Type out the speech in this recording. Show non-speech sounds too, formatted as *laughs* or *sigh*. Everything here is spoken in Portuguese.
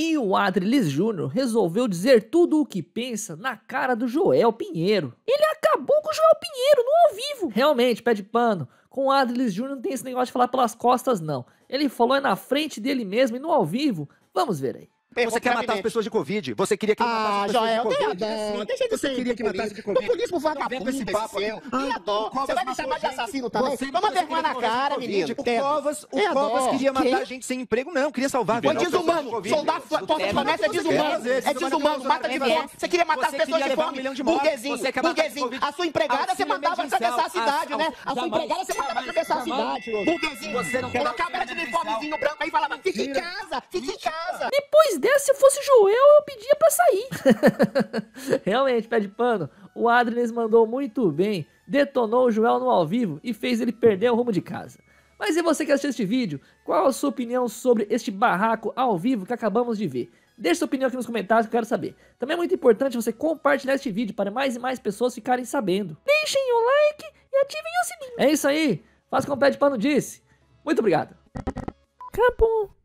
E o Adriles Júnior resolveu dizer tudo o que pensa na cara do Joel Pinheiro. Ele acabou com o Joel Pinheiro no ao vivo. Realmente, pé de pano. Com o Adriles Júnior não tem esse negócio de falar pelas costas, não. Ele falou é na frente dele mesmo e no ao vivo. Vamos ver aí. Você quer matar as pessoas de Covid. Você queria que ah, matasse as pessoas Joel, de Covid. Ah, Joel, assim, deixa de você queria que matasse de Covid. Populismo tá vagabundo com esse papo seu. Ah, adoro. Então, você vai me chamar de assassino também? Você Toma vergonha na cara, menino. O Covas, o é Covas queria matar a gente sem emprego, não. Queria salvar vida. Foi desumano. Soldar porta é é de promessa é desumano. É desumano. Mata de fome. Você queria matar as pessoas de fome. Burguesinho. Burguesinho. A sua empregada ah, você matava né? A sua empregada você bota cabeça da cidade. Burguesinho. Assim, você não colocava ela de uniformezinho branco aí e falava, fique em casa, fique em casa. Depois dessa, se fosse Joel, eu pedia pra sair. *laughs* Realmente, pé de pano, o Adriles mandou muito bem, detonou o Joel no ao vivo e fez ele perder o rumo de casa. Mas e você que assistiu este vídeo, qual a sua opinião sobre este barraco ao vivo que acabamos de ver? Deixe sua opinião aqui nos comentários que eu quero saber. Também é muito importante você compartilhar este vídeo para mais e mais pessoas ficarem sabendo. Deixem o like! ativem o sininho. É isso aí. Faça como o Pé Pano disse. Muito obrigado. Acabou.